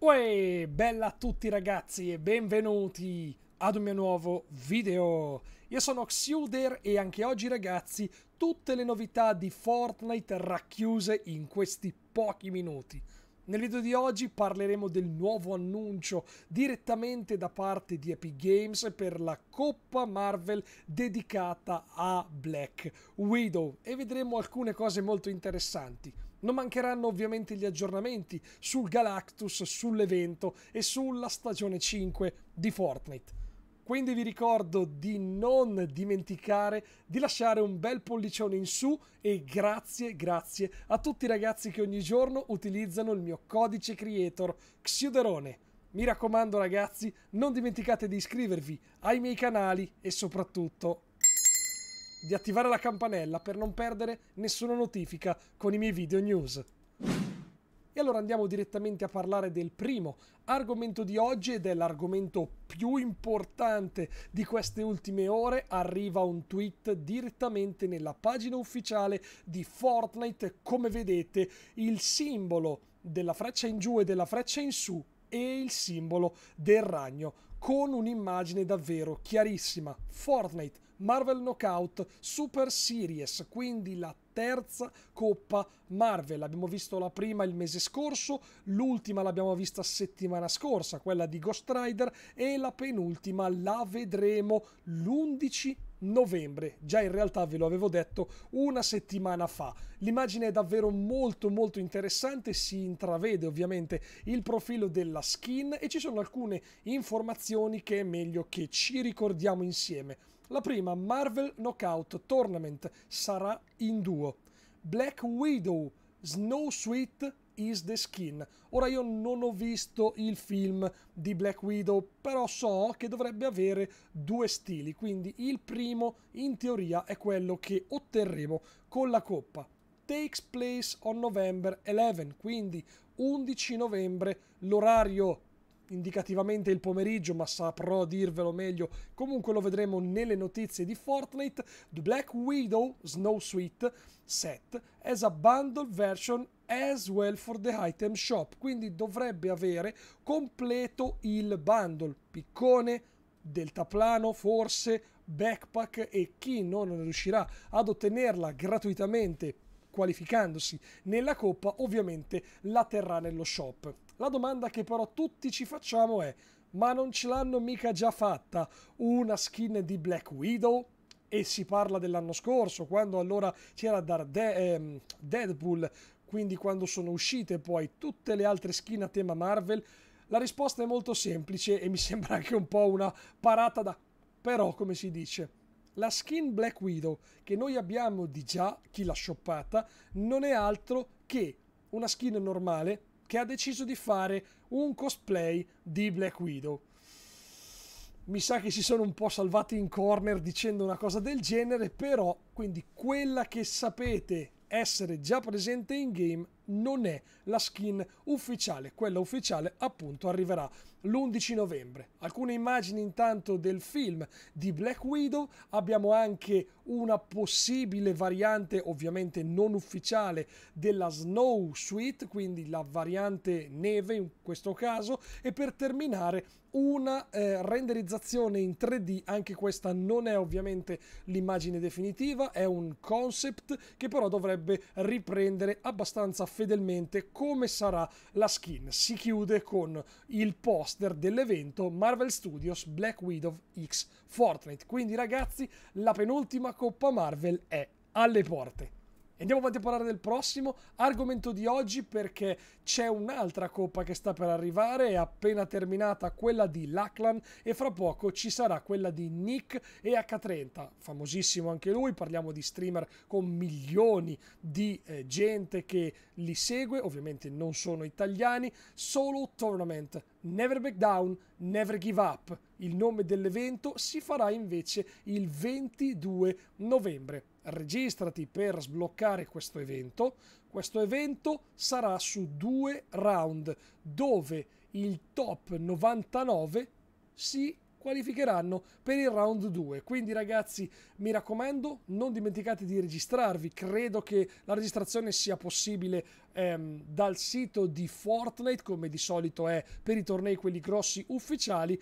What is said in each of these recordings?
Uè, bella a tutti ragazzi e benvenuti ad un mio nuovo video. Io sono Xuder e anche oggi ragazzi tutte le novità di Fortnite racchiuse in questi pochi minuti. Nel video di oggi parleremo del nuovo annuncio direttamente da parte di Epic Games per la Coppa Marvel dedicata a Black Widow e vedremo alcune cose molto interessanti. Non mancheranno ovviamente gli aggiornamenti sul Galactus, sull'evento e sulla stagione 5 di Fortnite. Quindi vi ricordo di non dimenticare di lasciare un bel pollicione in su e grazie, grazie a tutti i ragazzi che ogni giorno utilizzano il mio codice creator Xiuderone. Mi raccomando ragazzi, non dimenticate di iscrivervi ai miei canali e soprattutto di attivare la campanella per non perdere nessuna notifica con i miei video news. E allora andiamo direttamente a parlare del primo argomento di oggi ed è l'argomento più importante di queste ultime ore. Arriva un tweet direttamente nella pagina ufficiale di Fortnite. Come vedete il simbolo della freccia in giù e della freccia in su e il simbolo del ragno con un'immagine davvero chiarissima. Fortnite Marvel Knockout Super Series, quindi la terza Coppa Marvel. Abbiamo visto la prima il mese scorso, l'ultima l'abbiamo vista settimana scorsa, quella di Ghost Rider, e la penultima la vedremo l'11 novembre. Già in realtà ve lo avevo detto una settimana fa. L'immagine è davvero molto molto interessante, si intravede ovviamente il profilo della skin e ci sono alcune informazioni che è meglio che ci ricordiamo insieme. La prima, Marvel Knockout Tournament, sarà in duo. Black Widow, Snow Sweet is the Skin. Ora io non ho visto il film di Black Widow, però so che dovrebbe avere due stili, quindi il primo in teoria è quello che otterremo con la coppa. Takes place on November 11, quindi 11 novembre l'orario indicativamente il pomeriggio, ma saprò dirvelo meglio. Comunque lo vedremo nelle notizie di Fortnite. The Black Widow Snow Suite set as a bundle version as well for the item shop. Quindi dovrebbe avere completo il bundle. Piccone, deltaplano, forse, backpack e chi non riuscirà ad ottenerla gratuitamente qualificandosi nella coppa ovviamente la terrà nello shop. La domanda che però tutti ci facciamo è: ma non ce l'hanno mica già fatta una skin di Black Widow? E si parla dell'anno scorso, quando allora c'era Darde- ehm, Deadpool, quindi quando sono uscite poi tutte le altre skin a tema Marvel. La risposta è molto semplice e mi sembra anche un po' una parata da... Però, come si dice, la skin Black Widow che noi abbiamo di già, chi l'ha shoppata, non è altro che una skin normale che ha deciso di fare un cosplay di Black Widow. Mi sa che si sono un po' salvati in corner dicendo una cosa del genere, però quindi quella che sapete essere già presente in game non è la skin ufficiale, quella ufficiale appunto arriverà l'11 novembre. Alcune immagini intanto del film di Black Widow, abbiamo anche una possibile variante ovviamente non ufficiale della Snow Suite, quindi la variante neve in questo caso, e per terminare una eh, renderizzazione in 3D, anche questa non è ovviamente l'immagine definitiva, è un concept che però dovrebbe riprendere abbastanza facilmente fedelmente come sarà la skin. Si chiude con il poster dell'evento Marvel Studios Black Widow X Fortnite. Quindi ragazzi, la penultima Coppa Marvel è alle porte. Andiamo avanti a parlare del prossimo argomento di oggi perché c'è un'altra coppa che sta per arrivare, è appena terminata quella di Lachlan e fra poco ci sarà quella di Nick e H30, famosissimo anche lui, parliamo di streamer con milioni di eh, gente che li segue, ovviamente non sono italiani, solo tournament Never Back Down, Never Give Up. Il nome dell'evento si farà invece il 22 novembre registrati per sbloccare questo evento. Questo evento sarà su due round dove il top 99 si qualificheranno per il round 2. Quindi ragazzi, mi raccomando, non dimenticate di registrarvi. Credo che la registrazione sia possibile ehm, dal sito di Fortnite, come di solito è per i tornei quelli grossi ufficiali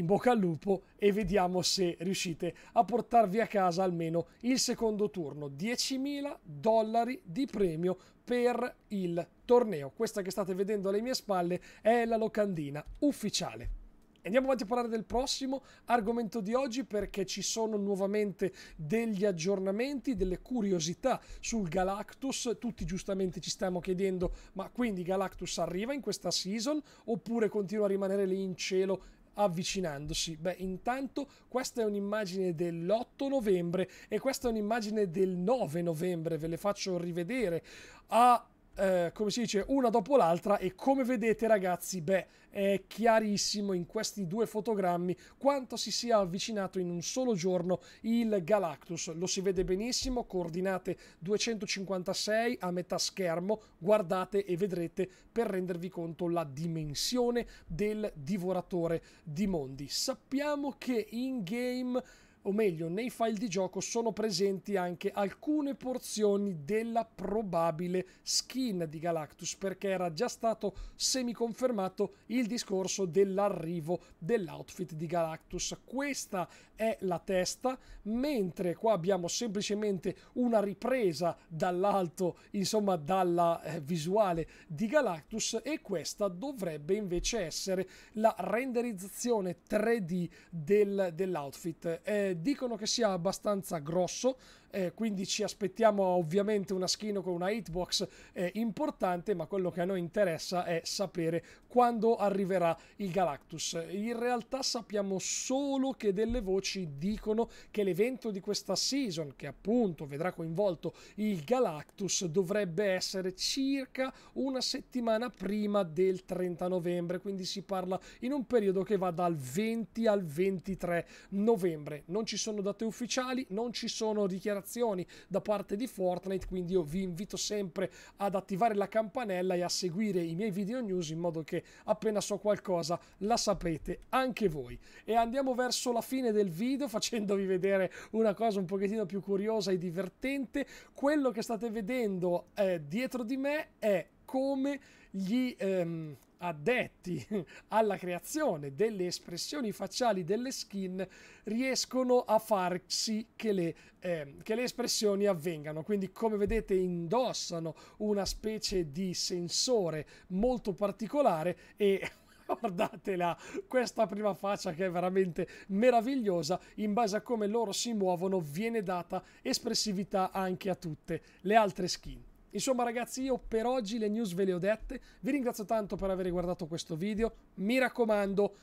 in bocca al lupo e vediamo se riuscite a portarvi a casa almeno il secondo turno. 10.000 dollari di premio per il torneo. Questa che state vedendo alle mie spalle è la locandina ufficiale. Andiamo avanti a parlare del prossimo argomento di oggi perché ci sono nuovamente degli aggiornamenti, delle curiosità sul Galactus. Tutti giustamente ci stiamo chiedendo ma quindi Galactus arriva in questa season oppure continua a rimanere lì in cielo avvicinandosi. Beh, intanto questa è un'immagine dell'8 novembre e questa è un'immagine del 9 novembre, ve le faccio rivedere. A eh, come si dice, una dopo l'altra e come vedete ragazzi, beh, è chiarissimo in questi due fotogrammi quanto si sia avvicinato in un solo giorno il Galactus. Lo si vede benissimo, coordinate 256 a metà schermo, guardate e vedrete per rendervi conto la dimensione del divoratore di mondi. Sappiamo che in game o meglio nei file di gioco sono presenti anche alcune porzioni della probabile skin di Galactus perché era già stato semiconfermato il discorso dell'arrivo dell'outfit di Galactus. Questa è la testa, mentre qua abbiamo semplicemente una ripresa dall'alto, insomma dalla eh, visuale di Galactus e questa dovrebbe invece essere la renderizzazione 3D del, dell'outfit. Eh, dicono che sia abbastanza grosso eh, quindi ci aspettiamo ovviamente una skin con una hitbox eh, importante, ma quello che a noi interessa è sapere quando arriverà il Galactus. In realtà sappiamo solo che delle voci dicono che l'evento di questa season, che appunto vedrà coinvolto il Galactus, dovrebbe essere circa una settimana prima del 30 novembre, quindi si parla in un periodo che va dal 20 al 23 novembre. Non ci sono date ufficiali, non ci sono dichiarazioni interazioni da parte di Fortnite, quindi io vi invito sempre ad attivare la campanella e a seguire i miei video news in modo che appena so qualcosa la sapete anche voi. E andiamo verso la fine del video facendovi vedere una cosa un pochettino più curiosa e divertente. Quello che state vedendo eh, dietro di me è come gli... Ehm, addetti alla creazione delle espressioni facciali delle skin riescono a far sì che le, eh, che le espressioni avvengano. Quindi, come vedete, indossano una specie di sensore molto particolare e guardatela questa prima faccia che è veramente meravigliosa in base a come loro si muovono viene data espressività anche a tutte le altre skin Insomma ragazzi io per oggi le news ve le ho dette, vi ringrazio tanto per aver guardato questo video, mi raccomando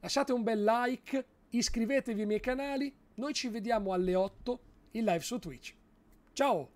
lasciate un bel like, iscrivetevi ai miei canali, noi ci vediamo alle 8 in live su Twitch. Ciao!